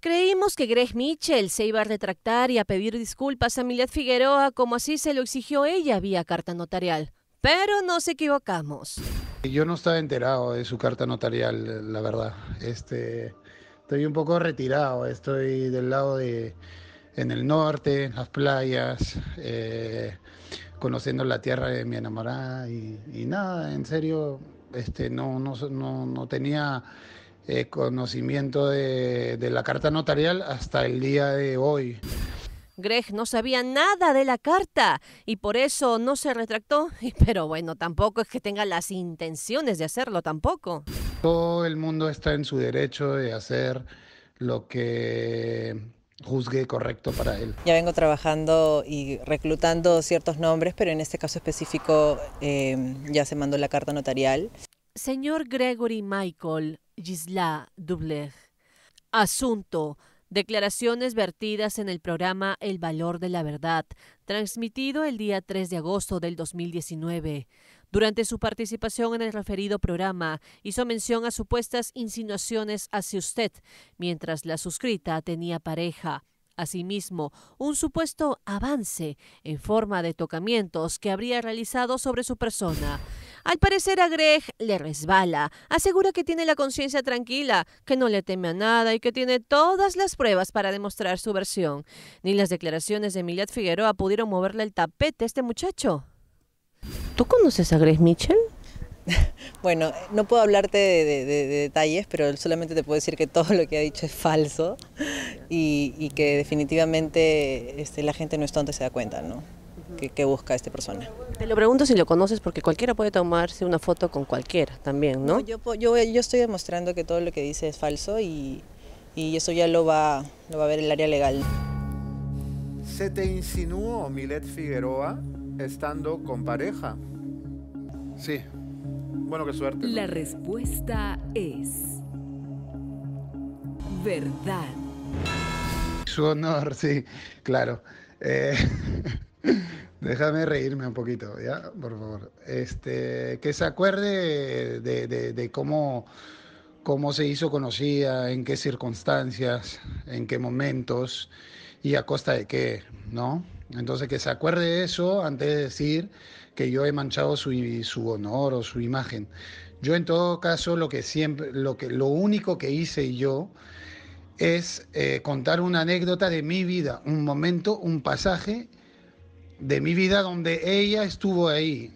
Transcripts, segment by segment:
Creímos que Greg Mitchell se iba a retractar y a pedir disculpas a Milet Figueroa como así se lo exigió ella vía carta notarial, pero nos equivocamos. Yo no estaba enterado de su carta notarial, la verdad. Este, estoy un poco retirado, estoy del lado de en el norte, en las playas, eh, conociendo la tierra de mi enamorada y, y nada, en serio, este, no, no, no, no tenía eh, conocimiento de, la carta notarial hasta el día de hoy. Greg no sabía nada de la carta y por eso no se retractó, pero bueno, tampoco es que tenga las intenciones de hacerlo tampoco. Todo el mundo está en su derecho de hacer lo que juzgue correcto para él. Ya vengo trabajando y reclutando ciertos nombres, pero en este caso específico eh, ya se mandó la carta notarial. Señor Gregory Michael, Gisla Asunto. Declaraciones vertidas en el programa El Valor de la Verdad, transmitido el día 3 de agosto del 2019. Durante su participación en el referido programa, hizo mención a supuestas insinuaciones hacia usted, mientras la suscrita tenía pareja. Asimismo, un supuesto avance en forma de tocamientos que habría realizado sobre su persona. Al parecer a Greg le resbala. Asegura que tiene la conciencia tranquila, que no le teme a nada y que tiene todas las pruebas para demostrar su versión. Ni las declaraciones de Emiliat Figueroa pudieron moverle el tapete a este muchacho. ¿Tú conoces a Greg Mitchell? Bueno, no puedo hablarte de, detalles, pero solamente te puedo decir que todo lo que ha dicho es falso y, que definitivamente este, la gente no es tonta y se da cuenta, ¿no? que, busca esta persona. Te lo pregunto si lo conoces porque cualquiera puede tomarse una foto con cualquiera también, ¿no? yo, yo, estoy demostrando que todo lo que dice es falso y, eso ya lo va, lo va a ver el área legal. ¿Se te insinuó Milet Figueroa estando con pareja? Sí. Bueno, qué suerte. La respuesta es... Verdad. Su honor, sí, claro. Eh, Déjame reírme un poquito, ¿ya? Por favor. Este, que se acuerde de, cómo, cómo se hizo conocida, en qué circunstancias, en qué momentos y a costa de qué, ¿no? Entonces que se acuerde de eso antes de decir que yo he manchado su, honor o su imagen. Yo en todo caso lo que siempre, lo que, lo único que hice yo es eh, contar una anécdota de mi vida, un momento, un pasaje de mi vida donde ella estuvo ahí.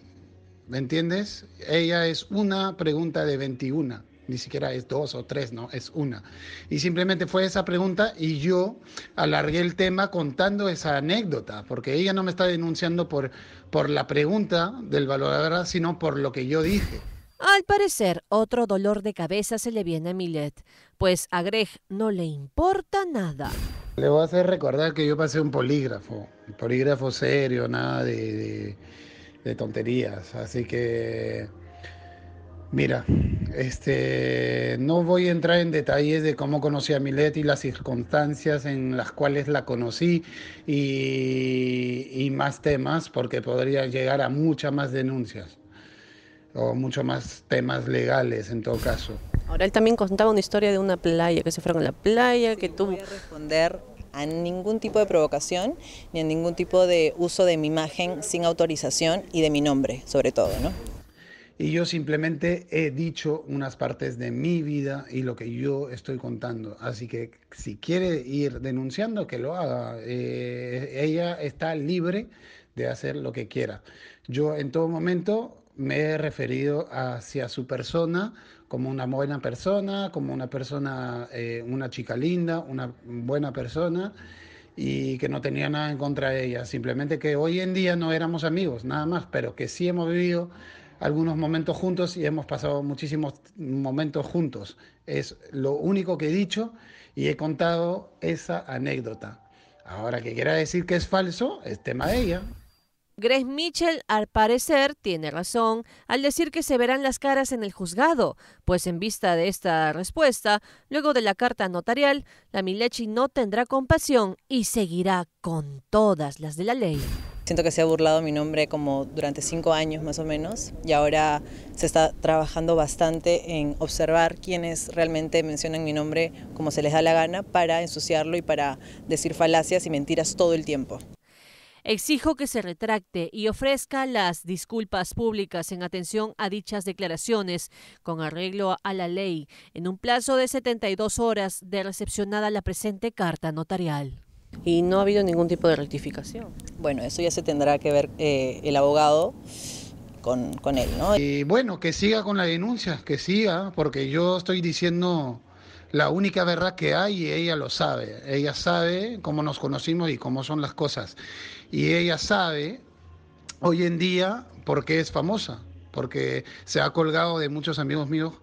¿Me entiendes? Ella es una pregunta de 21, ni siquiera es dos o tres, no, es una. Y simplemente fue esa pregunta y yo alargué el tema contando esa anécdota, porque ella no me está denunciando por, por la pregunta del valorador, sino por lo que yo dije. Al parecer, otro dolor de cabeza se le viene a Millet, pues a Greg no le importa nada. Le voy a hacer recordar que yo pasé un polígrafo, polígrafo serio, nada de, tonterías. Así que, mira, este, no voy a entrar en detalles de cómo conocí a Milet y las circunstancias en las cuales la conocí y, y más temas, porque podría llegar a muchas más denuncias o muchos más temas legales en todo caso. Ahora él también contaba una historia de una playa, que se fueron a la playa, que tuvo. Voy a responder a ningún tipo de provocación ni a ningún tipo de uso de mi imagen sin autorización y de mi nombre, sobre todo, ¿no? Y yo simplemente he dicho unas partes de mi vida y lo que yo estoy contando. Así que si quiere ir denunciando, que lo haga. Eh, ella está libre de hacer lo que quiera. Yo en todo momento me he referido hacia su persona, como una buena persona, como una persona, eh, una chica linda, una buena persona y que no tenía nada en contra de ella, simplemente que hoy en día no éramos amigos, nada más, pero que sí hemos vivido algunos momentos juntos y hemos pasado muchísimos momentos juntos. Es lo único que he dicho y he contado esa anécdota. Ahora que quiera decir que es falso, es tema de ella. Grace Mitchell, al parecer, tiene razón al decir que se verán las caras en el juzgado, pues en vista de esta respuesta, luego de la carta notarial, la Milechi no tendrá compasión y seguirá con todas las de la ley. Siento que se ha burlado mi nombre como durante cinco años más o menos y ahora se está trabajando bastante en observar quienes realmente mencionan mi nombre como se les da la gana para ensuciarlo y para decir falacias y mentiras todo el tiempo. Exijo que se retracte y ofrezca las disculpas públicas en atención a dichas declaraciones con arreglo a la ley en un plazo de 72 horas de recepcionada la presente carta notarial. Y no ha habido ningún tipo de rectificación. Bueno, eso ya se tendrá que ver eh, el abogado. Con, con él, ¿no? Y eh, bueno, que siga con la denuncia, que siga, porque yo estoy diciendo la única verdad que hay y ella lo sabe. Ella sabe cómo nos conocimos y cómo son las cosas. Y ella sabe hoy en día por qué es famosa, porque se ha colgado de muchos amigos míos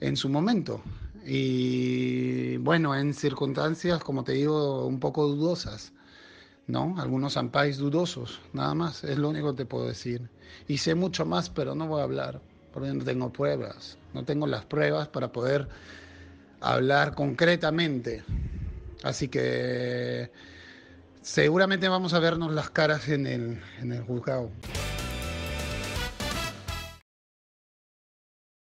en su momento. Y bueno, en circunstancias, como te digo, un poco dudosas. ¿no? Algunos ampais dudosos, nada más, es lo único que te puedo decir. Y sé mucho más, pero no voy a hablar, porque no tengo pruebas, no tengo las pruebas para poder hablar concretamente. Así que seguramente vamos a vernos las caras en el, en el juzgado.